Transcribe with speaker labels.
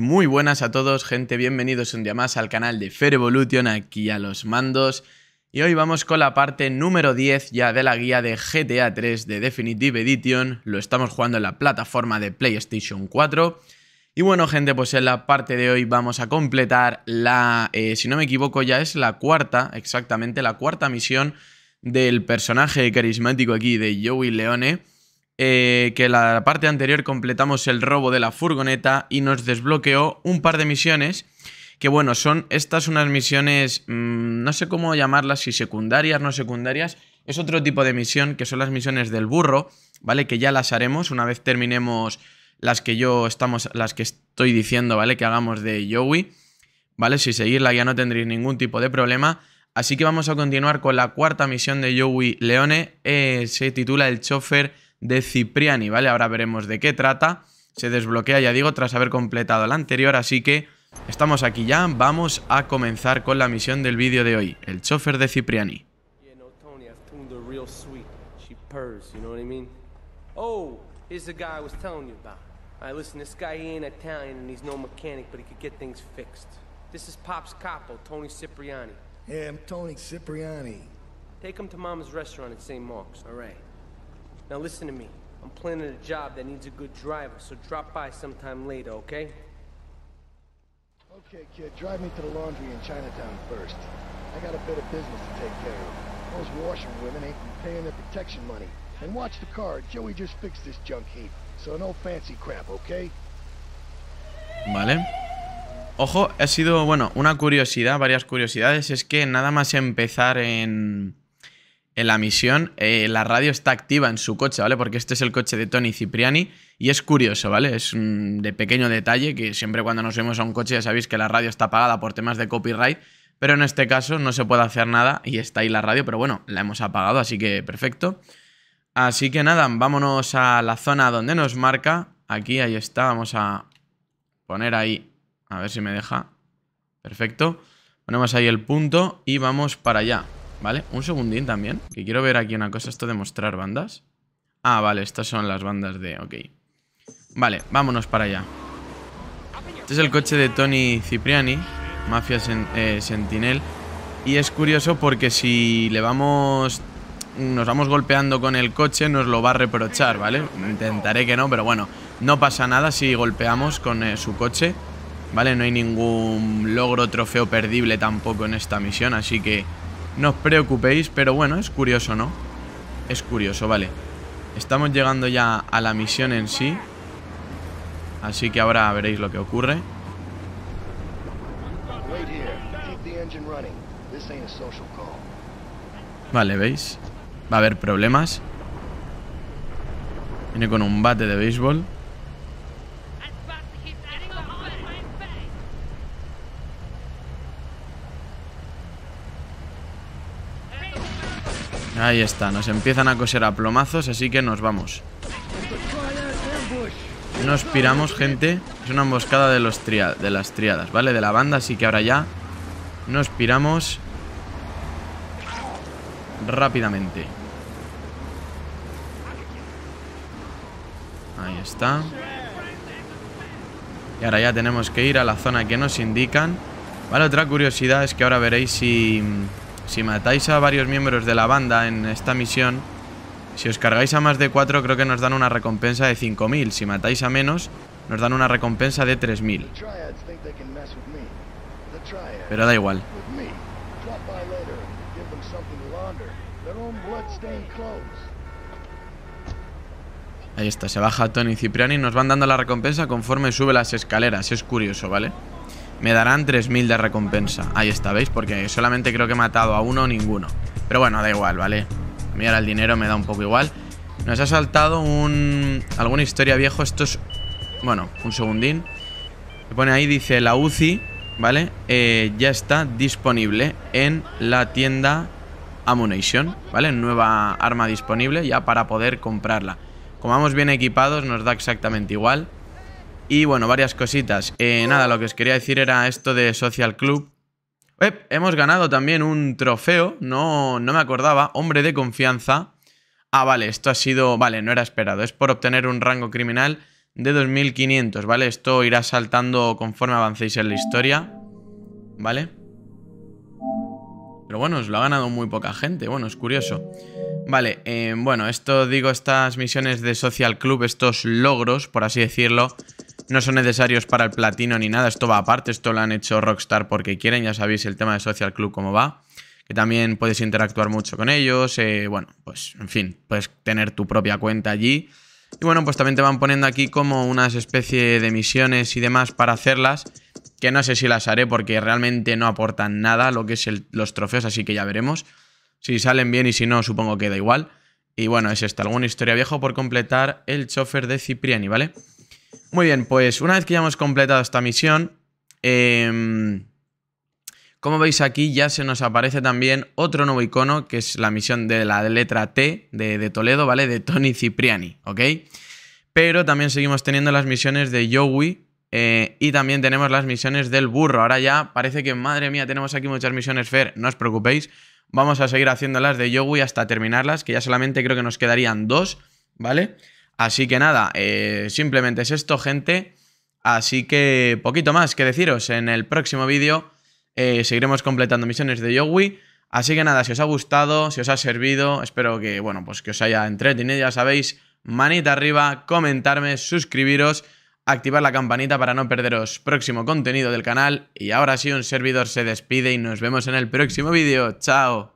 Speaker 1: muy buenas a todos, gente. Bienvenidos un día más al canal de Fair Evolution, aquí a los mandos. Y hoy vamos con la parte número 10 ya de la guía de GTA 3 de Definitive Edition. Lo estamos jugando en la plataforma de PlayStation 4. Y bueno, gente, pues en la parte de hoy vamos a completar la, eh, si no me equivoco, ya es la cuarta, exactamente, la cuarta misión del personaje carismático aquí de Joey Leone eh, que la parte anterior completamos el robo de la furgoneta y nos desbloqueó un par de misiones que bueno, son estas unas misiones, mm, no sé cómo llamarlas, si secundarias, no secundarias, es otro tipo de misión que son las misiones del burro, ¿vale? Que ya las haremos una vez terminemos las que yo estamos, las que estoy diciendo, ¿vale? Que hagamos de Joey, ¿vale? Si seguirla ya no tendréis ningún tipo de problema. Así que vamos a continuar con la cuarta misión de Joey Leone, eh, se titula El chofer de Cipriani, ¿vale? Ahora veremos de qué trata. Se desbloquea, ya digo, tras haber completado la anterior, así que estamos aquí ya. Vamos a comenzar con la misión del vídeo de hoy, el chofer de Cipriani. I listen, this guy he ain't Italian and he's no mechanic, but he could get things fixed. This is Pop's capo, Tony Cipriani. Yeah, I'm Tony Cipriani. Take him to Mama's restaurant at St. Mark's, all right? Now listen to me. I'm planning a job that needs a good driver, so drop by sometime later, okay? Okay, kid, drive me to the laundry in Chinatown first. I got a bit of business to take care of. Those washerwomen ain't been paying their protection money. And watch the car. Joey just fixed this junk heap, so no fancy crap, okay? Vale. Ojo, ha sido, bueno, una curiosidad, varias curiosidades, es que nada más empezar en... en la misión, eh, la radio está activa en su coche, ¿vale? Porque este es el coche de Tony Cipriani y es curioso, ¿vale? Es de pequeño detalle que siempre cuando nos vemos a un coche ya sabéis que la radio está apagada por temas de copyright, pero en este caso no se puede hacer nada y está ahí la radio, pero bueno, la hemos apagado, así que perfecto. Así que nada, vámonos a la zona donde nos marca. Aquí, ahí está, vamos a poner ahí, a ver si me deja. Perfecto. Ponemos ahí el punto y vamos para allá. Vale, un segundín también. Que quiero ver aquí una cosa, esto de mostrar bandas. Ah, vale, estas son las bandas de... Ok. Vale, vámonos para allá. Este es el coche de Tony Cipriani, Mafia eh, Sentinel. Y es curioso porque si le vamos... Nos vamos golpeando con el coche, nos lo va a reprochar, ¿vale? Intentaré que no, pero bueno, no pasa nada si golpeamos con eh, su coche, ¿vale? No hay ningún logro, trofeo perdible tampoco en esta misión, así que no os preocupéis, pero bueno, es curioso, ¿no? Es curioso, vale. Estamos llegando ya a la misión en sí. Así que ahora veréis lo que ocurre. Vale, ¿veis? Va a haber problemas. Viene con un bate de béisbol. Ahí está, nos empiezan a coser a plomazos, así que nos vamos. Nos piramos, gente. Es una emboscada de, los de las triadas, ¿vale? De la banda, así que ahora ya nos piramos rápidamente. Ahí está. Y ahora ya tenemos que ir a la zona que nos indican. Vale, otra curiosidad es que ahora veréis si... Si matáis a varios miembros de la banda en esta misión, si os cargáis a más de 4 creo que nos dan una recompensa de 5.000. Si matáis a menos, nos dan una recompensa de 3.000. Pero da igual. Ahí está, se baja Tony Cipriani nos van dando la recompensa conforme sube las escaleras. Es curioso, ¿vale? vale me darán 3.000 de recompensa. Ahí está, ¿veis? Porque solamente creo que he matado a uno o ninguno. Pero bueno, da igual, ¿vale? A mí ahora el dinero me da un poco igual. Nos ha saltado un... Alguna historia viejo. Esto es... Bueno, un segundín. Se pone ahí, dice la UCI, ¿vale? Eh, ya está disponible en la tienda Ammunition, ¿vale? Nueva arma disponible ya para poder comprarla. Como vamos bien equipados, nos da exactamente igual. Y bueno, varias cositas. Eh, nada, lo que os quería decir era esto de Social Club. Eh, hemos ganado también un trofeo, no, no me acordaba, hombre de confianza. Ah, vale, esto ha sido, vale, no era esperado, es por obtener un rango criminal de 2500, ¿vale? Esto irá saltando conforme avancéis en la historia, ¿vale? Pero bueno, os lo ha ganado muy poca gente, bueno, es curioso. Vale, eh, bueno, esto digo, estas misiones de Social Club, estos logros, por así decirlo, no son necesarios para el platino ni nada. Esto va aparte, esto lo han hecho Rockstar porque quieren. Ya sabéis el tema de Social Club cómo va. Que también puedes interactuar mucho con ellos. Eh, bueno, pues en fin, puedes tener tu propia cuenta allí. Y bueno, pues también te van poniendo aquí como unas especie de misiones y demás para hacerlas. Que no sé si las haré porque realmente no aportan nada lo que es los trofeos, así que ya veremos. Si salen bien y si no, supongo que da igual. Y bueno, es esta, alguna historia vieja por completar el chofer de Cipriani, ¿vale? Muy bien, pues una vez que ya hemos completado esta misión, em, como veis aquí ya se nos aparece también otro nuevo icono, que es la misión de la letra T de, Toledo, ¿vale? De Tony Cipriani, ¿ok? Pero también seguimos teniendo las misiones de Joey, eh, y también tenemos las misiones del burro. Ahora ya parece que, madre mía, tenemos aquí muchas misiones Fer. No os preocupéis. Vamos a seguir haciéndolas de Yowie hasta terminarlas, que ya solamente creo que nos quedarían dos, ¿vale? Así que nada, eh, simplemente es esto, gente. Así que poquito más que deciros. En el próximo vídeo eh, seguiremos completando misiones de Yowie. Así que nada, si os ha gustado, si os ha servido, espero que, bueno, pues que os haya entretenido, ya sabéis, manita arriba, comentarme, suscribiros, activar la campanita para no perderos próximo contenido del canal. Y ahora sí, un servidor se despide y nos vemos en el próximo vídeo. ¡Chao!